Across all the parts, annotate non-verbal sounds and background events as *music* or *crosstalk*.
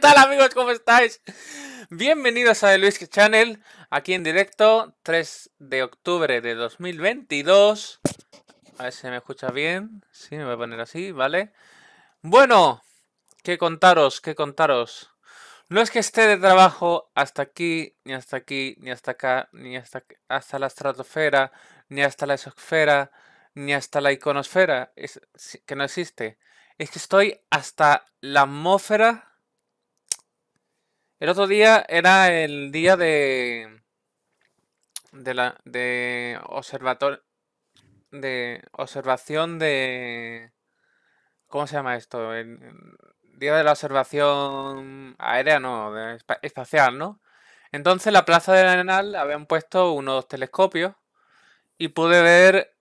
tal amigos? ¿Cómo estáis? Bienvenidos a The Luis Channel, aquí en directo, 3 de octubre de 2022. A ver si me escucha bien. Si, me voy a poner así, ¿vale? Bueno, que contaros, que contaros. No es que esté de trabajo hasta aquí, ni hasta aquí, ni hasta acá, ni hasta, hasta la estratosfera, ni hasta la esosfera ni hasta la iconosfera, es, que no existe. Es que estoy hasta la atmósfera el otro día era el día de. de la. de observatorio. de observación de. ¿Cómo se llama esto? día de la observación aérea, no, espacial, ¿no? Entonces, en la plaza del Arenal habían puesto unos telescopios y pude ver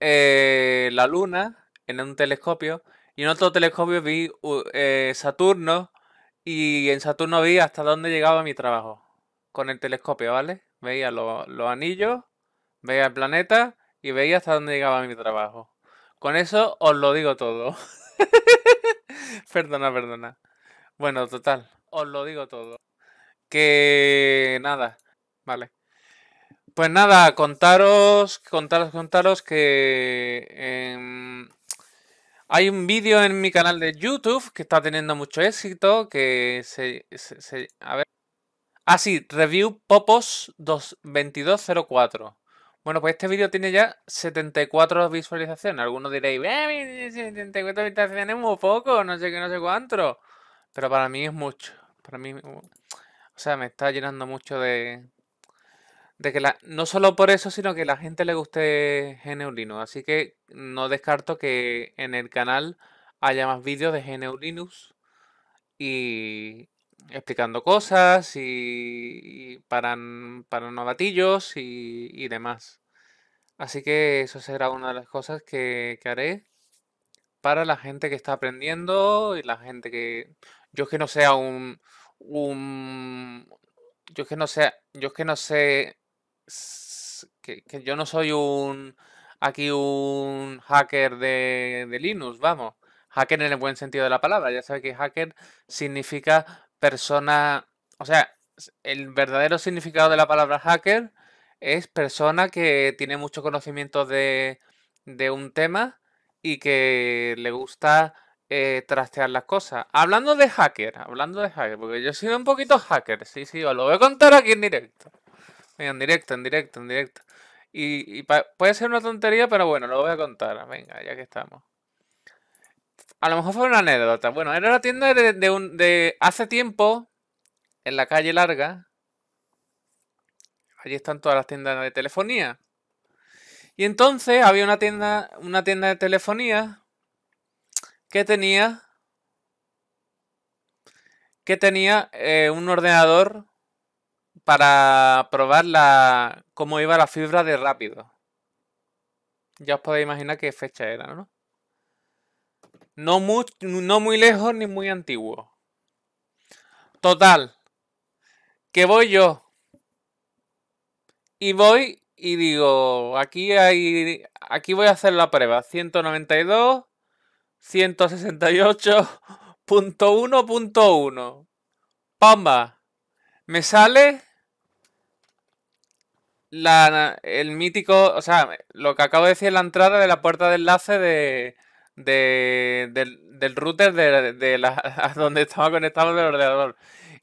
eh, la luna en un telescopio y en otro telescopio vi eh, Saturno y en Saturno vi hasta dónde llegaba mi trabajo. Con el telescopio, ¿vale? Veía los anillos, veía el planeta y veía hasta dónde llegaba mi trabajo. Con eso os lo digo todo. *laughs* perdona, perdona. Bueno, total, os lo digo todo. Que nada, vale. Pues nada, contaros, contaros, contaros que... Hay un vídeo en mi canal de YouTube que está teniendo mucho éxito, que se... a ver. Ah, sí, Review Popos 2204. Bueno, pues este vídeo tiene ya 74 visualizaciones. Algunos diréis, eh, 74 visualizaciones es muy poco, no sé qué, no sé cuánto. Pero para mí es mucho. Para mí... O sea, me está llenando mucho de, que no solo por eso, sino que la gente le guste GNU Así que no descarto que en el canal haya más vídeos de GNU y explicando cosas y, para, novatillos y, demás. Así que eso será una de las cosas que, haré para la gente que está aprendiendo y la gente que... Yo es que no sea un... un yo es que no sea yo es que no sé que, yo no soy un aquí un hacker de, Linux, vamos. Hacker en el buen sentido de la palabra. Ya sabes que hacker significa persona. O sea, el verdadero significado de la palabra hacker es persona que tiene mucho conocimiento de, de un tema y que le gusta eh, trastear las cosas. Hablando de hacker, hablando de hacker, porque yo he sido un poquito hacker, sí, sí, os lo voy a contar aquí en directo. Venga, en directo, en directo, en directo. Y, puede ser una tontería, pero bueno, lo voy a contar. Venga, ya que estamos. A lo mejor fue una anécdota. Bueno, era una tienda de, hace tiempo, en la calle larga. Allí están todas las tiendas de telefonía. Y entonces había una tienda, una tienda de telefonía que tenía que tenía eh, un ordenador para probar la, cómo iba la fibra de rápido. Ya os podéis imaginar qué fecha era, ¿no? No muy, no muy lejos ni muy antiguo. Total. Que voy yo. Y voy y digo, aquí hay aquí voy a hacer la prueba. 192 168.1.1. Pamba. Me sale la, el mítico, o sea, lo que acabo de decir es la entrada de la puerta de enlace de, del, router de, *laughs* a donde estaba conectado el ordenador.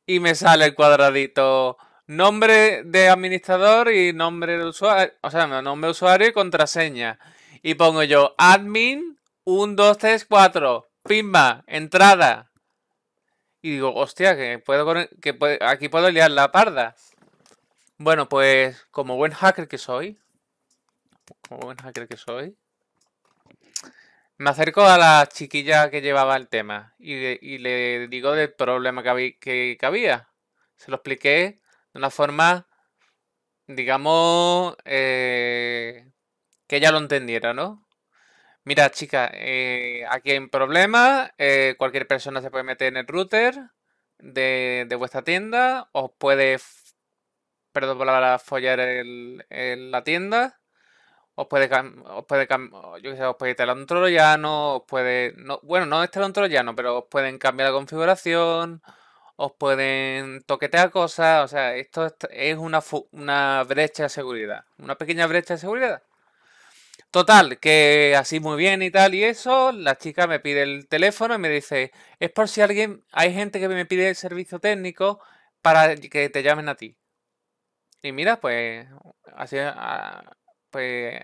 Y me sale el cuadradito nombre de administrador y nombre de usuario, o sea, nombre de usuario y contraseña. Y pongo yo admin 1234 2, pimba, entrada. Y digo, hostia, que, puedo, que aquí puedo liar la parda. Bueno, pues como buen hacker que soy, como buen hacker que soy, me acerco a la chiquilla que llevaba el tema y, le digo del problema que, había, que, Se lo expliqué de una forma, digamos, eh, que ella lo entendiera, ¿no? Mira, chica, eh, aquí hay un problema. Eh, cualquier persona se puede meter en el router de, de vuestra tienda, os puede perros para follar en, la tienda. Os puede, os puede, yo sé, os puede un troyano, os puede, no, bueno, no instalar este un trollano pero os pueden cambiar la configuración, os pueden toquetear cosas, o sea, esto es una, una brecha de seguridad, una pequeña brecha de seguridad. Total, que así muy bien y tal y eso, la chica me pide el teléfono y me dice, es por si alguien, hay gente que me pide el servicio técnico para que te llamen a ti. Y mira, pues, así, ah, pues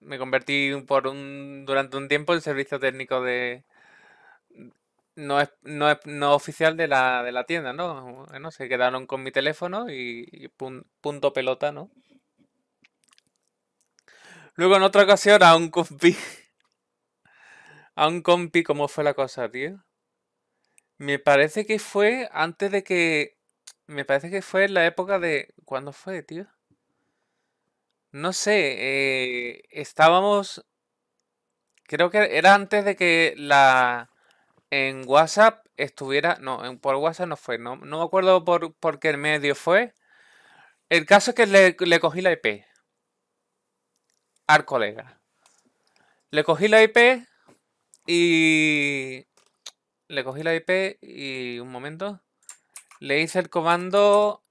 me convertí por un durante un tiempo en servicio técnico de no es, no, oficial de la, tienda, ¿no? se quedaron con mi teléfono y, punto pelota, ¿no? Luego en otra ocasión a un compi. *laughs* A un compi, ¿cómo fue la cosa, tío? Me parece que fue antes de que me parece que fue en la época de... ¿Cuándo fue, tío? No sé, eh, estábamos... Creo que era antes de que la... En WhatsApp estuviera... No, por WhatsApp no fue. No, me acuerdo por, por qué medio fue. El caso es que le, le cogí la IP. Al colega. Le cogí la IP y... Le cogí la IP y... Un momento. Le hice el comando...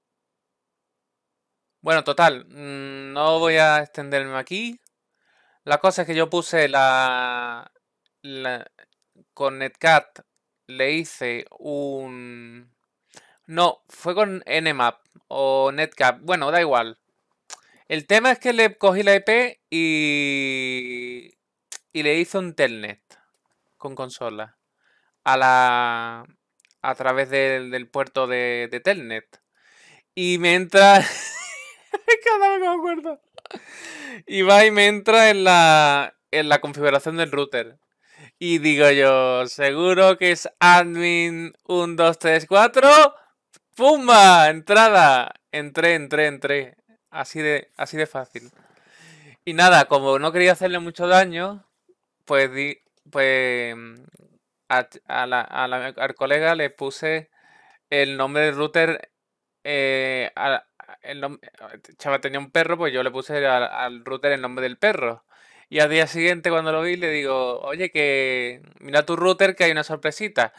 Bueno, total, mm, no voy a extenderme aquí. La cosa es que yo puse la... la con Netcat le hice un... No, fue con Nmap o netcat, Bueno, da igual. El tema es que le cogí la IP y... Y le hice un telnet con consola. A la a través del, puerto de, Telnet. Y me entra... *laughs* Cada vez me acuerdo. Y va y me entra en la, en la configuración del router. Y digo yo, seguro que es admin 1, 2, 3, 4. ¡Pumba! Entrada. Entré, entré, entré. Así de, así de fácil. Y nada, como no quería hacerle mucho daño, pues, pues a, la, al colega le puse el nombre del router. Eh, el Chava tenía un perro, pues yo le puse al, router el nombre del perro. Y al día siguiente, cuando lo vi, le digo, oye, que mira tu router que hay una sorpresita.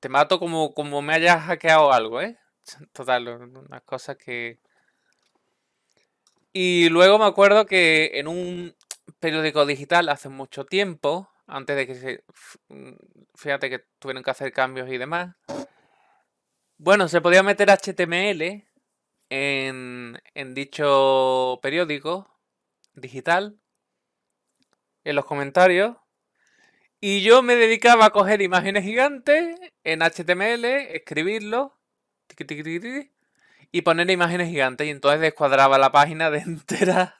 te mato como, como me hayas hackeado algo, ¿eh? Total, una cosa que. Y luego me acuerdo que en un periódico digital hace mucho tiempo, antes de que se fíjate que tuvieron que hacer cambios y demás. Bueno, se podía meter HTML en, dicho periódico digital, en los comentarios. Y yo me dedicaba a coger imágenes gigantes en HTML, escribirlo, y poner imágenes gigantes. Y entonces descuadraba la página de *laughs* entera.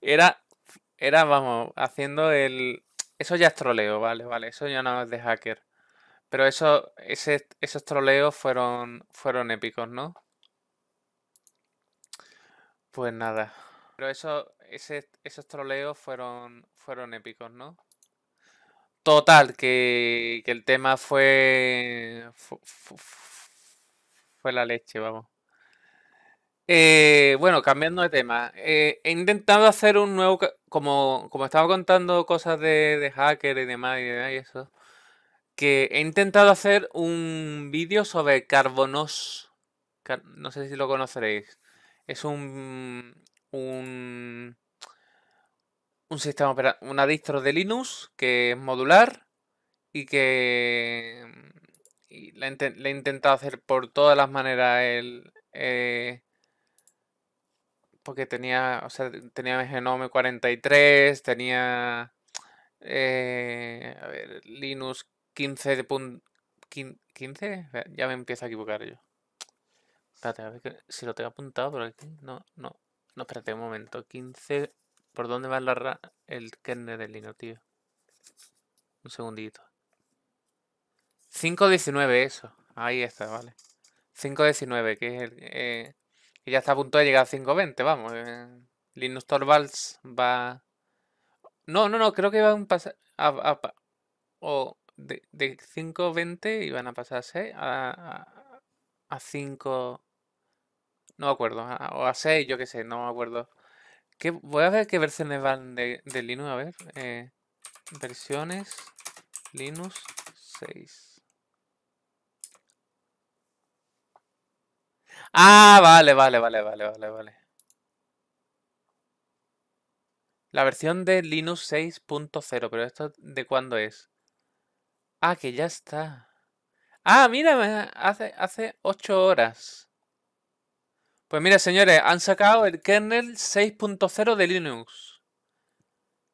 Era, era, vamos, haciendo el, eso ya es troleo, vale, vale. Eso ya no es de hacker. Pero eso, esos troleos fueron, fueron épicos, ¿no? Pues nada. Pero eso, esos troleos fueron, fueron épicos, ¿no? Total, que, el tema fue, fue la leche, vamos. Eh, bueno, cambiando de tema, eh, he intentado hacer un nuevo, como, estaba contando cosas de, hacker y demás y, eso, que he intentado hacer un vídeo sobre Carbonos, no sé si lo conoceréis, es un, un, un sistema, una distro de Linux que es modular y que y la, he intentado hacer por todas las maneras el... Eh, porque tenía, o sea, tenía el Genome 43, tenía eh, a ver, Linux 15 de 15, ya me empiezo a equivocar yo. Espérate, a ver si lo tengo apuntado por aquí. No, no, no, espérate un momento. 15, ¿por dónde va la el kernel de Linux, tío? Un segundito. 5.19 eso. Ahí está, vale. 5.19, que es el... Eh, que ya está a punto de llegar a 5.20, vamos. Eh. Linus Torvalds va... No, no, no, creo que van a pasar... o de, de 5.20 iban a pasarse a, a, a 5... No me acuerdo. o a 6, yo qué sé, no me acuerdo. voy a ver qué versiones van de, Linux, a ver. Eh, versiones Linux 6. Ah, vale, vale, vale, vale, vale, vale. La versión de Linux 6.0, pero esto de cuándo es. Ah, que ya está. Ah, mira, hace, hace 8 horas. Pues mira, señores, han sacado el kernel 6.0 de Linux.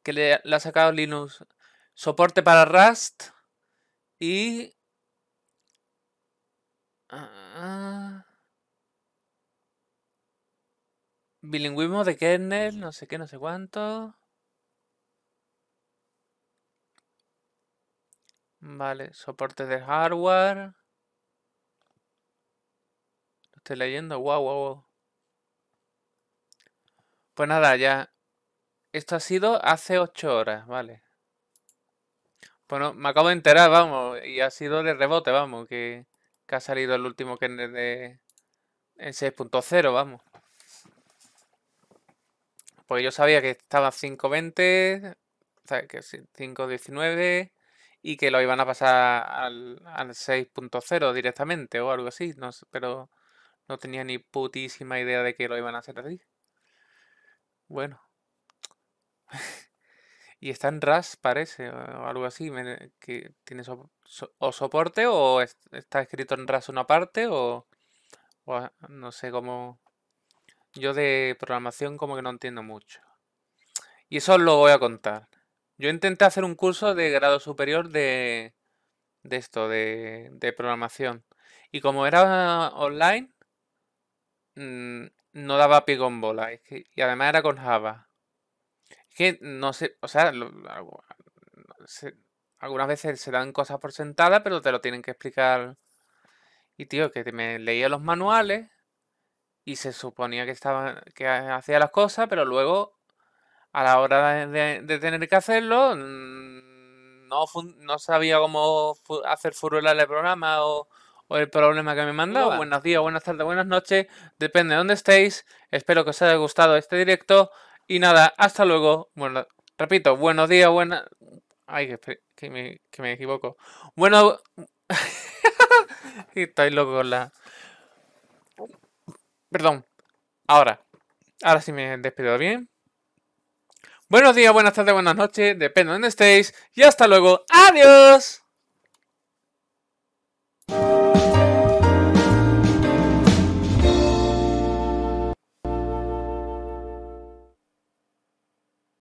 Que le, ha sacado Linux. Soporte para Rust. Y... Ah, ah Bilingüismo de kernel, no sé qué, no sé cuánto. Vale, soporte de hardware. Lo estoy leyendo, wow, wow, wow. Pues nada, ya. Esto ha sido hace 8 horas, vale. Bueno, pues me acabo de enterar, vamos, y ha sido de rebote, vamos, que, que ha salido el último kernel de en 6.0, vamos. Porque yo sabía que estaba 5.20, que 5.19 y que lo iban a pasar al, 6.0 directamente o algo así, no sé, pero no tenía ni putísima idea de que lo iban a hacer así. Bueno. *laughs* y está en RAS, parece, o algo así, que tiene o soporte o está escrito en RAS una parte o no sé cómo yo de programación como que no entiendo mucho. Y eso os lo voy a contar. Yo intenté hacer un curso de grado superior de, de esto, de, de programación. Y como era online, mm, no daba pie en bola. y además era con Java. Es que no sé, o sea, algunas veces se dan cosas por sentadas, pero te lo tienen que explicar. Y tío, que me leía los manuales y se suponía que estaba que hacía las cosas, pero luego a la hora de, tener que hacerlo mm, no, no sabía cómo hacer furular el programa o, el problema que me mandaba. Buenos días, buenas tardes, buenas noches, depende de dónde estéis. Espero que os haya gustado este directo y nada, hasta luego. Bueno, repito, buenos días, buenas... Ay, que, me, que me equivoco. Bueno... *laughs* Estoy loco con la... Perdón. Ahora. Ahora sí me he despedido bien. Buenos días, buenas tardes, buenas noches. Depende de dónde estéis. Y hasta luego. ¡Adiós!